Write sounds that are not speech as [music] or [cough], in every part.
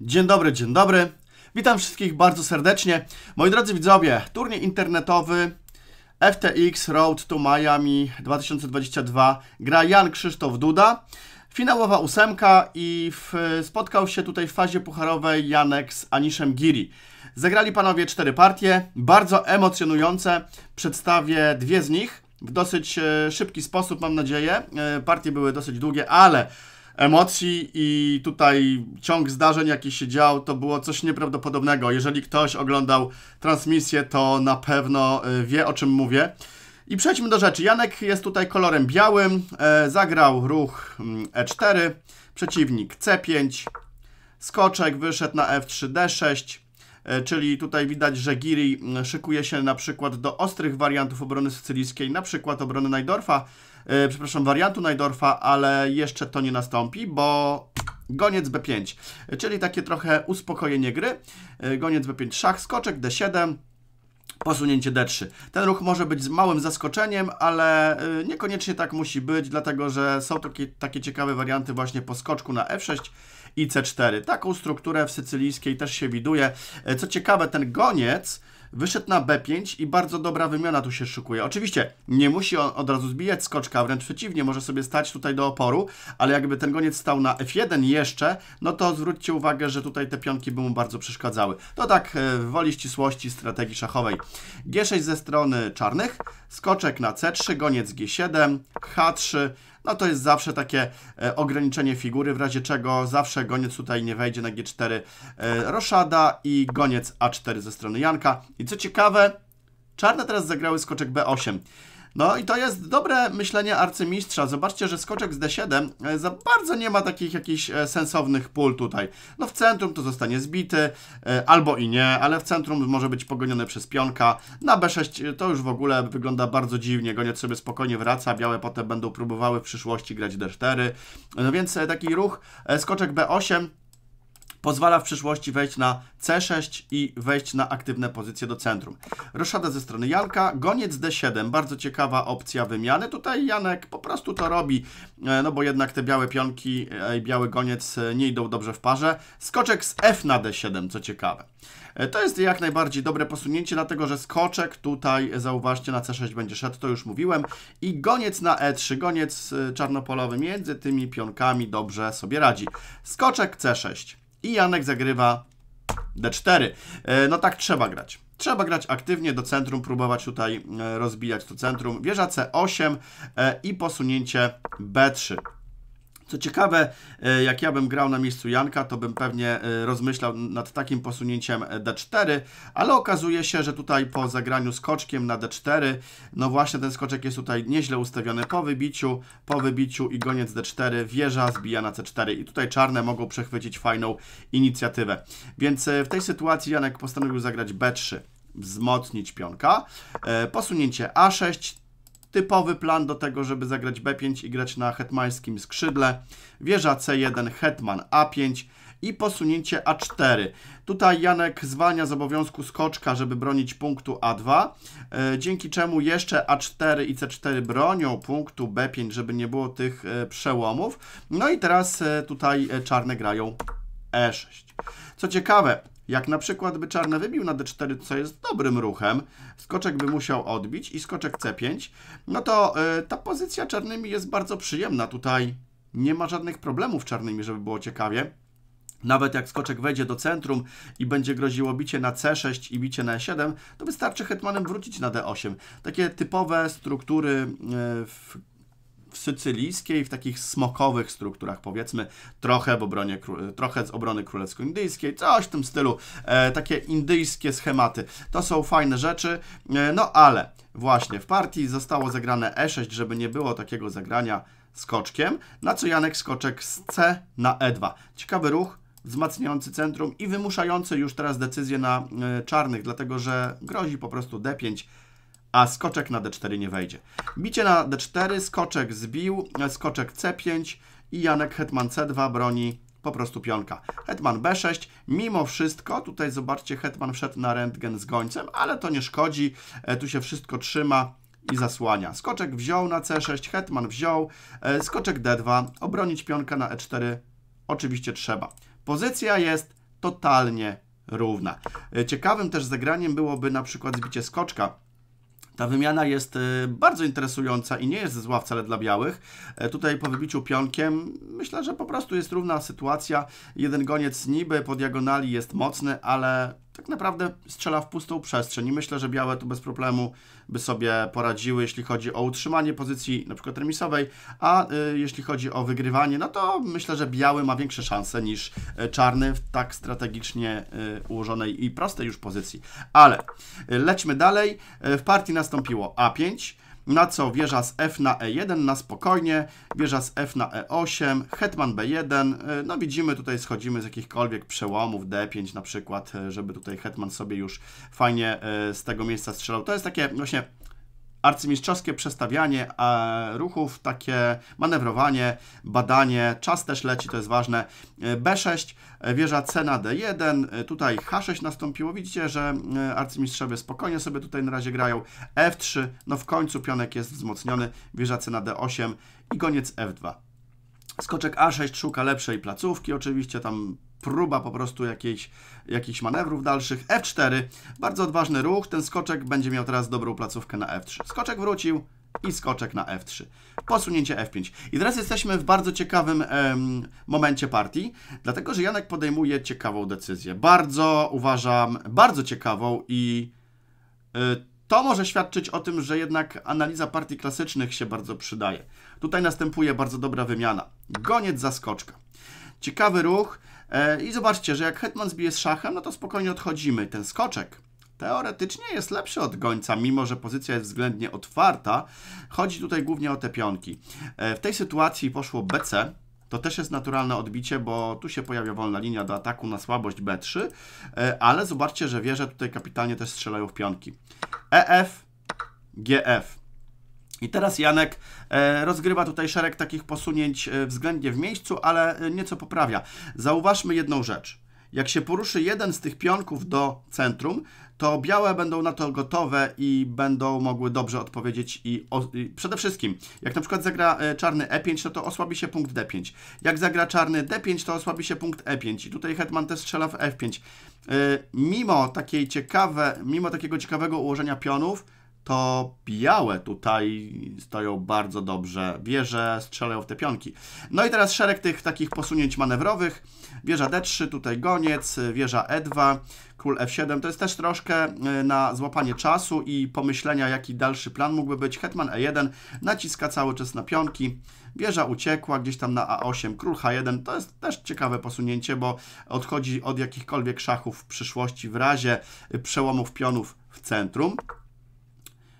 Dzień dobry, dzień dobry. Witam wszystkich bardzo serdecznie. Moi drodzy widzowie, turniej internetowy FTX Road to Miami 2022 gra Jan Krzysztof Duda. Finałowa ósemka i w, spotkał się tutaj w fazie pucharowej Janek z Aniszem Giri. Zagrali panowie cztery partie, bardzo emocjonujące. Przedstawię dwie z nich w dosyć e, szybki sposób, mam nadzieję. E, partie były dosyć długie, ale emocji i tutaj ciąg zdarzeń, jaki się dział, to było coś nieprawdopodobnego. Jeżeli ktoś oglądał transmisję, to na pewno e, wie, o czym mówię. I przejdźmy do rzeczy. Janek jest tutaj kolorem białym, e, zagrał ruch mm, E4, przeciwnik C5, skoczek wyszedł na F3, D6, e, czyli tutaj widać, że Giri mm, szykuje się na przykład do ostrych wariantów obrony sycylijskiej, na przykład obrony Najdorfa, E, przepraszam, wariantu Najdorfa, ale jeszcze to nie nastąpi, bo goniec B5, czyli takie trochę uspokojenie gry. E, goniec B5, szach, skoczek D7, posunięcie D3. Ten ruch może być z małym zaskoczeniem, ale e, niekoniecznie tak musi być, dlatego że są takie, takie ciekawe warianty właśnie po skoczku na F6 i C4. Taką strukturę w sycylijskiej też się widuje. E, co ciekawe, ten goniec wyszedł na B5 i bardzo dobra wymiana tu się szykuje. Oczywiście nie musi on od razu zbijać skoczka, wręcz przeciwnie, może sobie stać tutaj do oporu, ale jakby ten goniec stał na F1 jeszcze, no to zwróćcie uwagę, że tutaj te pionki by mu bardzo przeszkadzały. To tak w e, woli ścisłości strategii szachowej. G6 ze strony czarnych, skoczek na C3, goniec G7, H3, no to jest zawsze takie e, ograniczenie figury, w razie czego zawsze goniec tutaj nie wejdzie na G4 e, roszada i goniec A4 ze strony Janka. I co ciekawe, czarne teraz zagrały skoczek B8. No i to jest dobre myślenie arcymistrza. Zobaczcie, że skoczek z D7 e, za bardzo nie ma takich jakichś e, sensownych pól tutaj. No w centrum to zostanie zbity, e, albo i nie, ale w centrum może być pogoniony przez pionka. Na B6 to już w ogóle wygląda bardzo dziwnie. Goniec sobie spokojnie wraca, białe potem będą próbowały w przyszłości grać D4. No więc taki ruch skoczek B8 pozwala w przyszłości wejść na C6 i wejść na aktywne pozycje do centrum. Roszada ze strony Janka, goniec D7, bardzo ciekawa opcja wymiany. Tutaj Janek po prostu to robi, e, no bo jednak te białe pionki e, i biały goniec e, nie idą dobrze w parze. Skoczek z F na D7, co ciekawe. To jest jak najbardziej dobre posunięcie, dlatego że skoczek tutaj, zauważcie, na C6 będzie szedł, to już mówiłem. I goniec na E3, goniec czarnopolowy między tymi pionkami dobrze sobie radzi. Skoczek C6. I Janek zagrywa D4. E, no tak trzeba grać. Trzeba grać aktywnie do centrum, próbować tutaj e, rozbijać to centrum. Wieża C8 e, i posunięcie B3. Co ciekawe, e, jak ja bym grał na miejscu Janka, to bym pewnie e, rozmyślał nad takim posunięciem D4, ale okazuje się, że tutaj po zagraniu skoczkiem na D4, no właśnie ten skoczek jest tutaj nieźle ustawiony po wybiciu, po wybiciu i goniec D4, wieża zbija na C4 i tutaj czarne mogą przechwycić fajną inicjatywę. Więc e, w tej sytuacji Janek postanowił zagrać B3 wzmocnić pionka, posunięcie A6, typowy plan do tego, żeby zagrać B5 i grać na hetmańskim skrzydle. Wieża C1, hetman A5 i posunięcie A4. Tutaj Janek zwalnia z obowiązku skoczka, żeby bronić punktu A2, e, dzięki czemu jeszcze A4 i C4 bronią punktu B5, żeby nie było tych e, przełomów. No i teraz e, tutaj czarne grają E6. Co ciekawe, jak na przykład by czarne wybił na d4, co jest dobrym ruchem, skoczek by musiał odbić i skoczek c5, no to y, ta pozycja czarnymi jest bardzo przyjemna. Tutaj nie ma żadnych problemów czarnymi, żeby było ciekawie. Nawet jak skoczek wejdzie do centrum i będzie groziło bicie na C6 i bicie na E7, to wystarczy hetmanem wrócić na D8. Takie typowe struktury y, w w sycylijskiej, w takich smokowych strukturach, powiedzmy, trochę, w obronie, trochę z obrony królewsko-indyjskiej, coś w tym stylu, e, takie indyjskie schematy. To są fajne rzeczy, e, no ale właśnie w partii zostało zagrane E6, żeby nie było takiego zagrania skoczkiem, na co Janek skoczek z C na E2. Ciekawy ruch, wzmacniający centrum i wymuszający już teraz decyzję na e, czarnych, dlatego że grozi po prostu D5, a skoczek na d4 nie wejdzie. Bicie na d4, skoczek zbił, skoczek c5 i Janek Hetman c2 broni po prostu pionka. Hetman b6, mimo wszystko, tutaj zobaczcie, Hetman wszedł na rentgen z gońcem, ale to nie szkodzi, e, tu się wszystko trzyma i zasłania. Skoczek wziął na c6, Hetman wziął, e, skoczek d2, obronić pionka na e4 oczywiście trzeba. Pozycja jest totalnie równa. E, ciekawym też zagraniem byłoby na przykład zbicie skoczka, ta wymiana jest y, bardzo interesująca i nie jest zła wcale dla białych. E, tutaj po wybiciu pionkiem myślę, że po prostu jest równa sytuacja. Jeden goniec niby po diagonali jest mocny, ale tak naprawdę strzela w pustą przestrzeń i myślę, że białe tu bez problemu by sobie poradziły, jeśli chodzi o utrzymanie pozycji na przykład remisowej, a y, jeśli chodzi o wygrywanie, no to myślę, że biały ma większe szanse niż y, czarny w tak strategicznie y, ułożonej i prostej już pozycji. Ale y, lećmy dalej. Y, w partii nastąpiło A5, na co wieża z F na E1 na spokojnie, wieża z F na E8, hetman B1, e, no widzimy tutaj schodzimy z jakichkolwiek przełomów, D5 na przykład, e, żeby tutaj hetman sobie już fajnie e, z tego miejsca strzelał. To jest takie właśnie arcymistrzowskie przestawianie e, ruchów, takie manewrowanie, badanie, czas też leci, to jest ważne. E, B6, e, wieża C na D1, tutaj H6 nastąpiło, widzicie, że arcymistrzowie spokojnie sobie tutaj na razie grają. F3, no w końcu pionek jest wzmocniony, wieża C na D8 i koniec F2. Skoczek A6 szuka lepszej placówki, oczywiście tam próba po prostu jakiejś, jakichś manewrów dalszych. F4, bardzo odważny ruch, ten skoczek będzie miał teraz dobrą placówkę na F3. Skoczek wrócił i skoczek na F3. Posunięcie F5. I teraz jesteśmy w bardzo ciekawym em, momencie partii, dlatego że Janek podejmuje ciekawą decyzję. Bardzo uważam, bardzo ciekawą i... Y, to może świadczyć o tym, że jednak analiza partii klasycznych się bardzo przydaje. Tutaj następuje bardzo dobra wymiana. Goniec zaskoczka. Ciekawy ruch. E, I zobaczcie, że jak hetman zbije z szachem, no to spokojnie odchodzimy. Ten skoczek teoretycznie jest lepszy od gońca, mimo że pozycja jest względnie otwarta. Chodzi tutaj głównie o te pionki. E, w tej sytuacji poszło BC, to też jest naturalne odbicie, bo tu się pojawia wolna linia do ataku na słabość B3, e, ale zobaczcie, że wieże tutaj kapitalnie też strzelają w pionki. EF, GF. I teraz Janek e, rozgrywa tutaj szereg takich posunięć e, względnie w miejscu, ale nieco poprawia. Zauważmy jedną rzecz. Jak się poruszy jeden z tych pionków do centrum, to białe będą na to gotowe i będą mogły dobrze odpowiedzieć i, o, i przede wszystkim, jak na przykład zagra e, czarny E5, no to osłabi się punkt D5. Jak zagra czarny D5, to osłabi się punkt E5 i tutaj hetman też strzela w F5. E, mimo takiej ciekawe, mimo takiego ciekawego ułożenia pionów, to białe tutaj stoją bardzo dobrze. Wieże strzelają w te pionki. No i teraz szereg tych takich posunięć manewrowych. Wieża D3, tutaj goniec, wieża E2, król F7. To jest też troszkę e, na złapanie czasu i pomyślenia, jaki dalszy plan mógłby być. Hetman E1 naciska cały czas na pionki. Wieża uciekła gdzieś tam na A8, król H1. To jest też ciekawe posunięcie, bo odchodzi od jakichkolwiek szachów w przyszłości w razie e, przełomów pionów w centrum.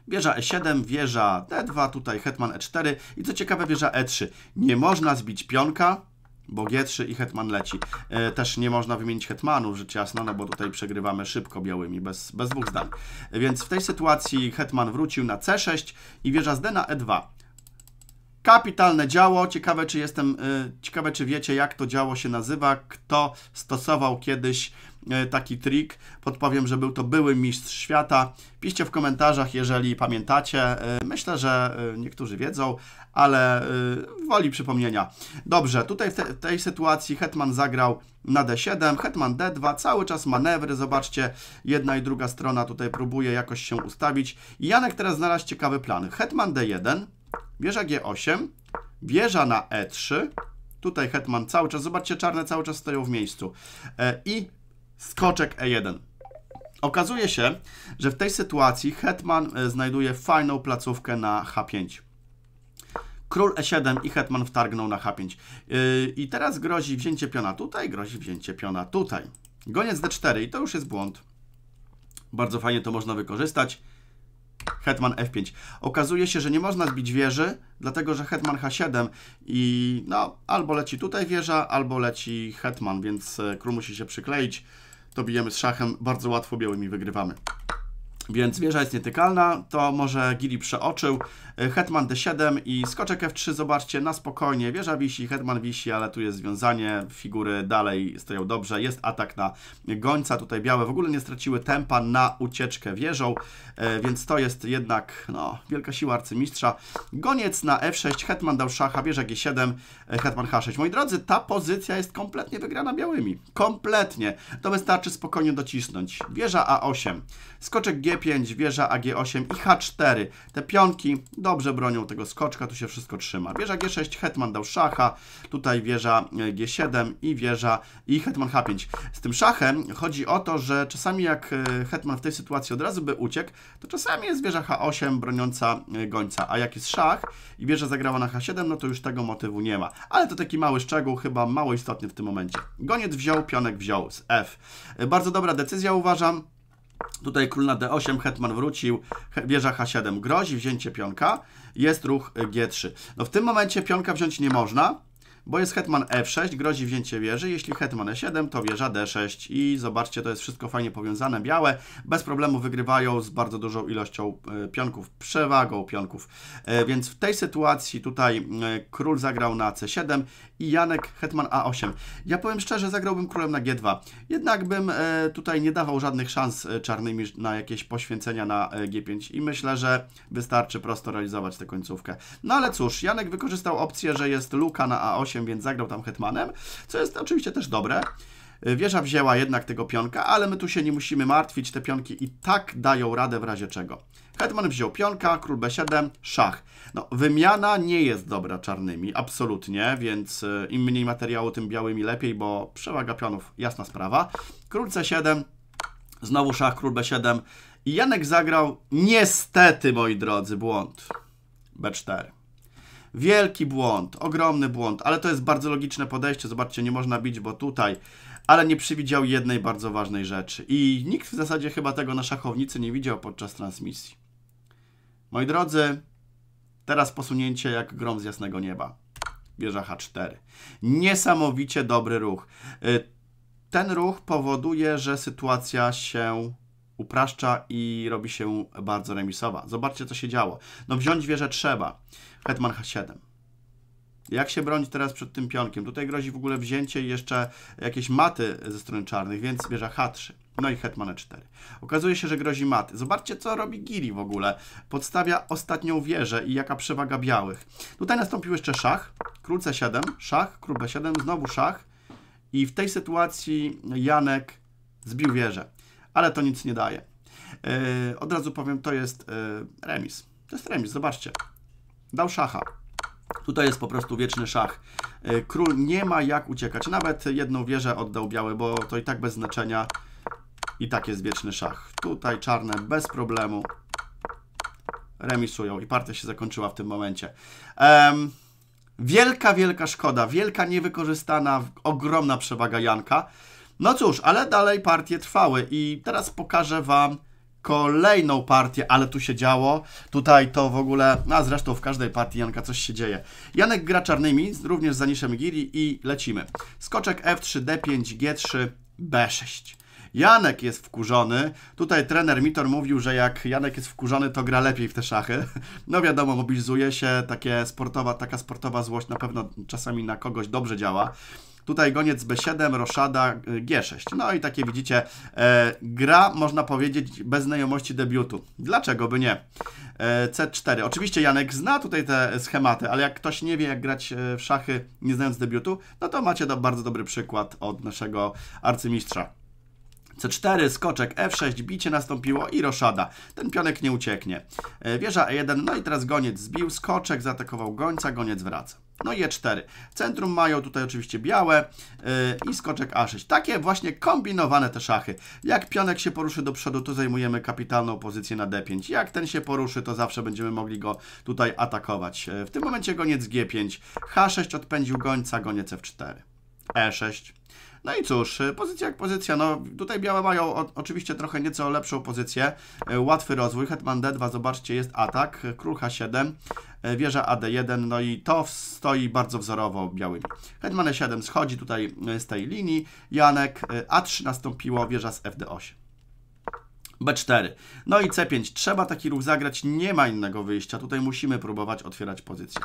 Wieża E7, wieża D2, tutaj hetman E4 i co ciekawe wieża E3. Nie można zbić pionka, bo G3 i hetman leci. E, też nie można wymienić hetmanów, rzecz jasna, no bo tutaj przegrywamy szybko białymi, bez, bez dwóch zdań. E, więc w tej sytuacji hetman wrócił na C6 i wieża z D na E2. Kapitalne działo. Ciekawe, czy jestem, e, ciekawe, czy wiecie, jak to działo się nazywa, kto stosował kiedyś E, taki trik. Podpowiem, że był to były mistrz świata. Piszcie w komentarzach, jeżeli pamiętacie. E, myślę, że e, niektórzy wiedzą, ale woli przypomnienia. Dobrze, tutaj w te, tej sytuacji hetman zagrał na d7, hetman d2, cały czas manewry, zobaczcie, jedna i druga strona tutaj próbuje jakoś się ustawić. Janek teraz znalazł ciekawy plan. Hetman d1, wieża g8, wieża na e3, Tutaj Hetman cały czas, zobaczcie, czarne cały czas stoją w miejscu. I skoczek E1. Okazuje się, że w tej sytuacji hetman e, znajduje fajną placówkę na H5. Król E7 i hetman wtargnął na H5. E, I teraz grozi wzięcie piona tutaj, grozi wzięcie piona tutaj. Goniec D4 i to już jest błąd. Bardzo fajnie to można wykorzystać. Hetman F5. Okazuje się, że nie można zbić wieży, dlatego że Hetman H7 i no, albo leci tutaj wieża, albo leci Hetman, więc e, król musi się przykleić to bijemy z szachem, bardzo łatwo białymi wygrywamy więc wieża jest nietykalna, to może Gili przeoczył. E, Hetman D7 i skoczek F3, zobaczcie, na spokojnie, wieża wisi, Hetman wisi, ale tu jest związanie, figury dalej stoją dobrze, jest atak na gońca, tutaj białe w ogóle nie straciły tempa na ucieczkę wieżą, e, więc to jest jednak, no, wielka siła arcymistrza. Goniec na F6, Hetman dał szacha, wieża G7, e, Hetman H6. Moi drodzy, ta pozycja jest kompletnie wygrana białymi, kompletnie, to wystarczy spokojnie docisnąć. Wieża A8, skoczek G G5, wieża AG8 i H4. Te pionki dobrze bronią tego skoczka, tu się wszystko trzyma. Wieża G6, hetman dał szacha, tutaj wieża e, G7 i wieża i hetman H5. Z tym szachem chodzi o to, że czasami jak e, hetman w tej sytuacji od razu by uciekł, to czasami jest wieża H8 broniąca e, gońca, a jak jest szach i wieża zagrała na H7, no to już tego motywu nie ma. Ale to taki mały szczegół, chyba mało istotny w tym momencie. Goniec wziął, pionek wziął z F. Bardzo dobra decyzja uważam. Tutaj król na d8, hetman wrócił, wieża h7 grozi, wzięcie pionka, jest ruch y, g3. No w tym momencie pionka wziąć nie można, bo jest hetman f6, e grozi wzięcie wieży. Jeśli hetman e7, to wieża d6. I zobaczcie, to jest wszystko fajnie powiązane, białe. Bez problemu wygrywają z bardzo dużą ilością e, pionków, przewagą pionków. E, więc w tej sytuacji tutaj król zagrał na c7 i Janek hetman a8. Ja powiem szczerze, zagrałbym królem na g2. Jednak bym tutaj nie dawał żadnych szans czarnymi na jakieś poświęcenia na g5 i myślę, że wystarczy prosto realizować tę końcówkę. No ale cóż, Janek wykorzystał opcję, że jest luka na a8, więc zagrał tam hetmanem, co jest oczywiście też dobre. Wieża wzięła jednak tego pionka, ale my tu się nie musimy martwić, te pionki i tak dają radę w razie czego. Hetman wziął pionka, król b7, szach. No, wymiana nie jest dobra czarnymi, absolutnie, więc e, im mniej materiału, tym białymi lepiej, bo przewaga pionów, jasna sprawa. Król c7, znowu szach, król b7 i Janek zagrał, niestety, moi drodzy, błąd, b4. Wielki błąd, ogromny błąd, ale to jest bardzo logiczne podejście. Zobaczcie, nie można bić, bo tutaj, ale nie przewidział jednej bardzo ważnej rzeczy. I nikt w zasadzie chyba tego na szachownicy nie widział podczas transmisji. Moi drodzy, teraz posunięcie jak grom z jasnego nieba. Wieża H4. Niesamowicie dobry ruch. Y, ten ruch powoduje, że sytuacja się upraszcza i robi się bardzo remisowa. Zobaczcie, co się działo. No wziąć wieżę trzeba. Hetman H7. Jak się bronić teraz przed tym pionkiem? Tutaj grozi w ogóle wzięcie jeszcze jakieś maty ze strony czarnych, więc bierze H3. No i hetman E4. Okazuje się, że grozi maty. Zobaczcie, co robi Giri w ogóle. Podstawia ostatnią wieżę i jaka przewaga białych. Tutaj nastąpił jeszcze szach, król C7, szach, król B7, znowu szach. I w tej sytuacji Janek zbił wieżę. Ale to nic nie daje. Yy, od razu powiem, to jest yy, remis. To jest remis, zobaczcie. Dał szacha. Tutaj jest po prostu wieczny szach. E, król nie ma jak uciekać. Nawet jedną wieżę oddał biały, bo to i tak bez znaczenia. I tak jest wieczny szach. Tutaj czarne bez problemu remisują i partia się zakończyła w tym momencie. Um, wielka, wielka szkoda, wielka niewykorzystana, ogromna przewaga Janka. No cóż, ale dalej partie trwały i teraz pokażę Wam kolejną partię, ale tu się działo. Tutaj to w ogóle, no a zresztą w każdej partii Janka coś się dzieje. Janek gra czarnymi, również z niszem Giri i lecimy. Skoczek F3, D5, G3, B6. Janek jest wkurzony. Tutaj trener Mitor mówił, że jak Janek jest wkurzony, to gra lepiej w te szachy. [laughs] No wiadomo, mobilizuje się, takie sportowa, taka sportowa złość na pewno czasami na kogoś dobrze działa. Tutaj goniec B7, roszada y, G6. No i takie widzicie, e, gra można powiedzieć bez znajomości debiutu. Dlaczego by nie? E, C4. Oczywiście Janek zna tutaj te schematy, ale jak ktoś nie wie jak grać e, w szachy nie znając debiutu, no to macie to bardzo dobry przykład od naszego arcymistrza. C4, skoczek F6, bicie nastąpiło i roszada. Ten pionek nie ucieknie. E, wieża E1, no i teraz goniec zbił, skoczek zaatakował gońca, goniec wraca. No i E4. Centrum mają tutaj oczywiście białe yy, i skoczek A6. Takie właśnie kombinowane te szachy. Jak pionek się poruszy do przodu, to zajmujemy kapitalną pozycję na D5. Jak ten się poruszy, to zawsze będziemy mogli go tutaj atakować. Yy, w tym momencie goniec G5. H6 odpędził gońca, goniec F4. E6. No i cóż, e, pozycja jak pozycja, no tutaj białe mają o, oczywiście trochę nieco lepszą pozycję, e, łatwy rozwój, hetman d2, zobaczcie, jest atak, król h7, e, wieża AD1, no i to stoi bardzo wzorowo białymi. Hetman E7 schodzi tutaj z tej linii, Janek A3 nastąpiło, wieża z FD8. B4. No i C5. Trzeba taki ruch zagrać, nie ma innego wyjścia. Tutaj musimy próbować otwierać pozycję.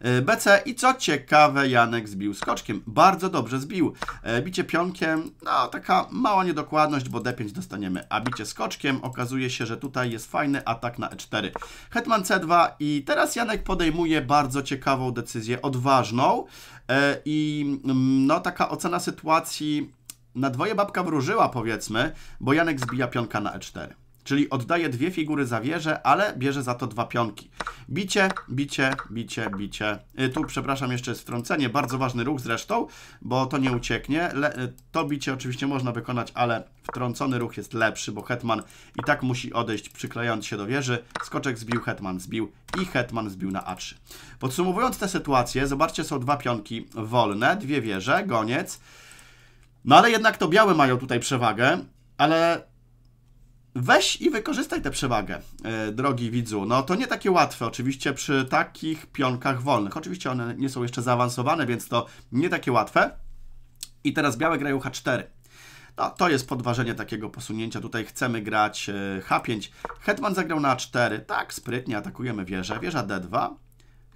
E, BC i co ciekawe, Janek zbił skoczkiem. Bardzo dobrze zbił. E, bicie pionkiem, no taka mała niedokładność, bo D5 dostaniemy. A bicie skoczkiem okazuje się, że tutaj jest fajny atak na E4. Hetman C2 i teraz Janek podejmuje bardzo ciekawą decyzję, odważną. E, I mm, no taka ocena sytuacji na dwoje babka wróżyła, powiedzmy, bo Janek zbija pionka na e4. Czyli oddaje dwie figury za wieżę, ale bierze za to dwa pionki. Bicie, bicie, bicie, bicie. Y, tu, przepraszam, jeszcze jest wtrącenie. Bardzo ważny ruch zresztą, bo to nie ucieknie. Le y, to bicie oczywiście można wykonać, ale wtrącony ruch jest lepszy, bo hetman i tak musi odejść, przyklejając się do wieży. Skoczek zbił, hetman zbił i hetman zbił na a3. Podsumowując tę sytuację, zobaczcie, są dwa pionki wolne, dwie wieże, goniec. No ale jednak to białe mają tutaj przewagę, ale weź i wykorzystaj tę przewagę, e, drogi widzu. No to nie takie łatwe oczywiście przy takich pionkach wolnych. Oczywiście one nie są jeszcze zaawansowane, więc to nie takie łatwe. I teraz białe grają H4. No, to jest podważenie takiego posunięcia. Tutaj chcemy grać e, H5. Hetman zagrał na A4. Tak, sprytnie atakujemy wieżę. Wieża D2.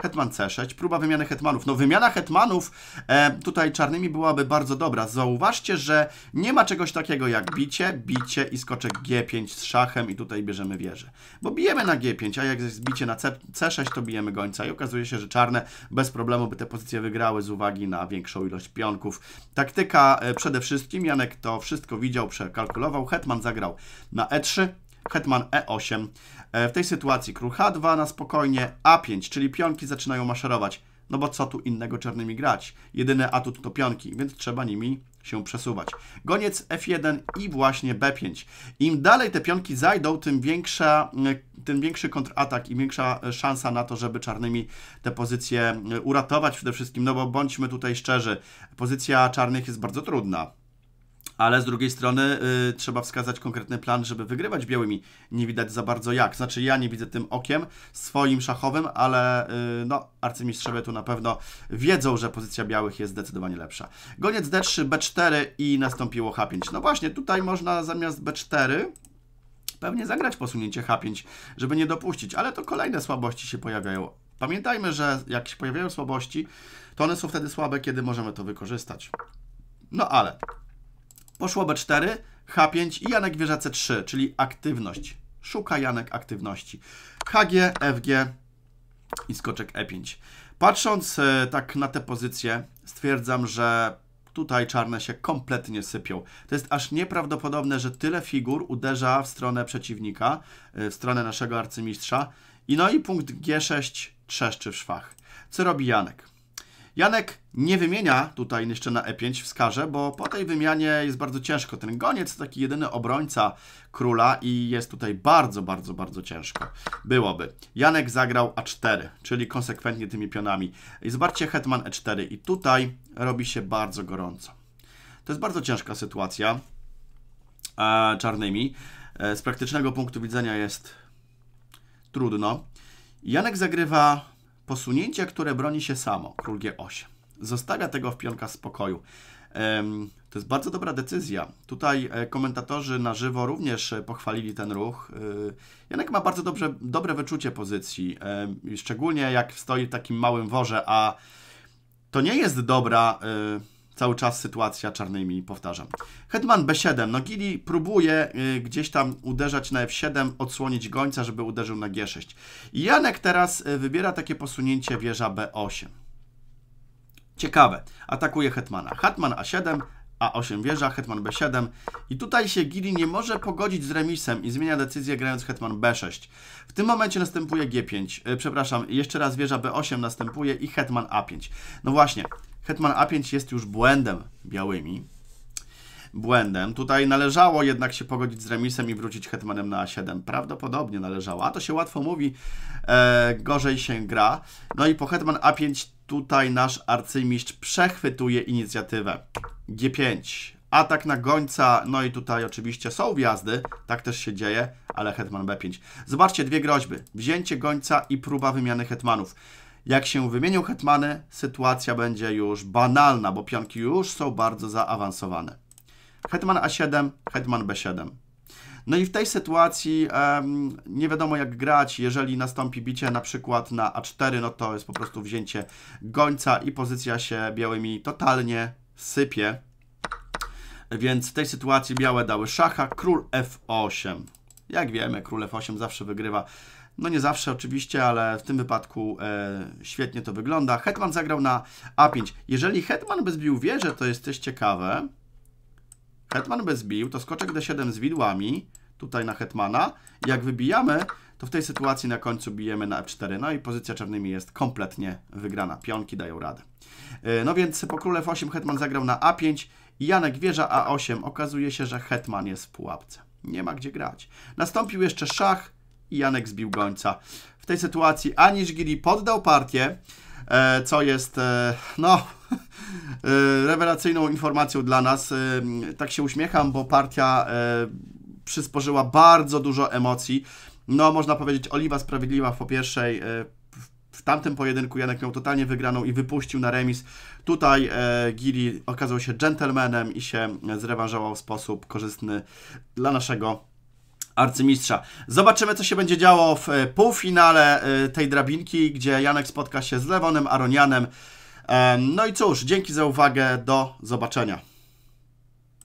Hetman C6, próba wymiany hetmanów. No wymiana hetmanów e, tutaj czarnymi byłaby bardzo dobra. Zauważcie, że nie ma czegoś takiego jak bicie, bicie i skoczek G5 z szachem i tutaj bierzemy wieżę. Bo bijemy na G5, a jak jest bicie na C, C6, to bijemy gońca i okazuje się, że czarne bez problemu by te pozycje wygrały z uwagi na większą ilość pionków. Taktyka e, przede wszystkim, Janek to wszystko widział, przekalkulował, hetman zagrał na E3, hetman E8. E, w tej sytuacji król H2 na spokojnie, A5, czyli pionki zaczynają maszerować. No bo co tu innego czarnymi grać? Jedyny atut to pionki, więc trzeba nimi się przesuwać. Goniec F1 i właśnie B5. Im dalej te pionki zajdą, tym, większa, e, tym większy kontratak i większa e, szansa na to, żeby czarnymi te pozycje uratować przede wszystkim, no bo bądźmy tutaj szczerzy, pozycja czarnych jest bardzo trudna ale z drugiej strony y, trzeba wskazać konkretny plan, żeby wygrywać białymi. Nie widać za bardzo jak. Znaczy ja nie widzę tym okiem swoim szachowym, ale y, no, arcymistrzowie tu na pewno wiedzą, że pozycja białych jest zdecydowanie lepsza. Goniec D3, B4 i nastąpiło H5. No właśnie, tutaj można zamiast B4 pewnie zagrać posunięcie H5, żeby nie dopuścić, ale to kolejne słabości się pojawiają. Pamiętajmy, że jak się pojawiają słabości, to one są wtedy słabe, kiedy możemy to wykorzystać. No ale Poszło B4, H5 i Janek wieża C3, czyli aktywność. Szuka Janek aktywności. HG, FG i skoczek E5. Patrząc e, tak na te pozycje, stwierdzam, że tutaj czarne się kompletnie sypią. To jest aż nieprawdopodobne, że tyle figur uderza w stronę przeciwnika, e, w stronę naszego arcymistrza. I no i punkt G6 trzeszczy w szwach. Co robi Janek? Janek nie wymienia tutaj jeszcze na E5 wskaże, bo po tej wymianie jest bardzo ciężko. Ten goniec to taki jedyny obrońca króla i jest tutaj bardzo, bardzo, bardzo ciężko. Byłoby. Janek zagrał A4, czyli konsekwentnie tymi pionami. I zobaczcie hetman E4 i tutaj robi się bardzo gorąco. To jest bardzo ciężka sytuacja e, czarnymi. E, z praktycznego punktu widzenia jest trudno. Janek zagrywa Posunięcie, które broni się samo, król G8. Zostawia tego w pionka spokoju. To jest bardzo dobra decyzja. Tutaj e, komentatorzy na żywo również e, pochwalili ten ruch. E, Janek ma bardzo dobrze, dobre wyczucie pozycji, szczególnie jak stoi w takim małym worze, a to nie jest dobra cały czas sytuacja czarnymi, powtarzam. Hetman B7, no Gili próbuje y, gdzieś tam uderzać na F7, odsłonić gońca, żeby uderzył na G6. I Janek teraz y, wybiera takie posunięcie wieża B8. Ciekawe, atakuje Hetmana. Hetman A7, a8 wieża, hetman b7 i tutaj się Gili nie może pogodzić z remisem i zmienia decyzję grając hetman b6. W tym momencie następuje g5, y, przepraszam, jeszcze raz wieża b8 następuje i hetman a5. No właśnie, Hetman A5 jest już błędem białymi. Błędem. Tutaj należało jednak się pogodzić z remisem i wrócić hetmanem na A7. Prawdopodobnie należało. A to się łatwo mówi, e, gorzej się gra. No i po hetman A5 tutaj nasz arcymistrz przechwytuje inicjatywę. G5. Atak na gońca, no i tutaj oczywiście są wjazdy, tak też się dzieje, ale hetman b5. Zobaczcie, dwie groźby. Wzięcie gońca i próba wymiany hetmanów. Jak się wymienią hetmany, sytuacja będzie już banalna, bo pionki już są bardzo zaawansowane. Hetman A7, hetman B7. No i w tej sytuacji um, nie wiadomo jak grać, jeżeli nastąpi bicie na przykład na A4, no to jest po prostu wzięcie gońca i pozycja się białymi totalnie sypie. Więc w tej sytuacji białe dały szacha, król F8. Jak wiemy, król F8 zawsze wygrywa no nie zawsze oczywiście, ale w tym wypadku e, świetnie to wygląda. Hetman zagrał na A5. Jeżeli Hetman by zbił wieżę, to jest też ciekawe. Hetman by zbił, to skoczek D7 z widłami, tutaj na Hetmana. Jak wybijamy, to w tej sytuacji na końcu bijemy na F4, no i pozycja czarnymi jest kompletnie wygrana. Pionki dają radę. E, no więc po królew 8 Hetman zagrał na A5. Janek wieża A8. Okazuje się, że Hetman jest w pułapce. Nie ma gdzie grać. Nastąpił jeszcze szach i Janek zbił gońca. W tej sytuacji ani Żgiri poddał partię, e, co jest, e, no, [laughs] e, rewelacyjną informacją dla nas. Tak się uśmiecham, bo partia przysporzyła bardzo dużo emocji. No, można powiedzieć, oliwa sprawiedliwa po pierwszej w tamtym pojedynku Janek miał totalnie wygraną i wypuścił na remis. Tutaj Gili Giri okazał się gentlemanem i się zrewanżował w sposób korzystny dla naszego arcymistrza. Zobaczymy, co się będzie działo w e, półfinale e, tej drabinki, gdzie Janek spotka się z Lewonem Aronianem. E, no i cóż, dzięki za uwagę, do zobaczenia.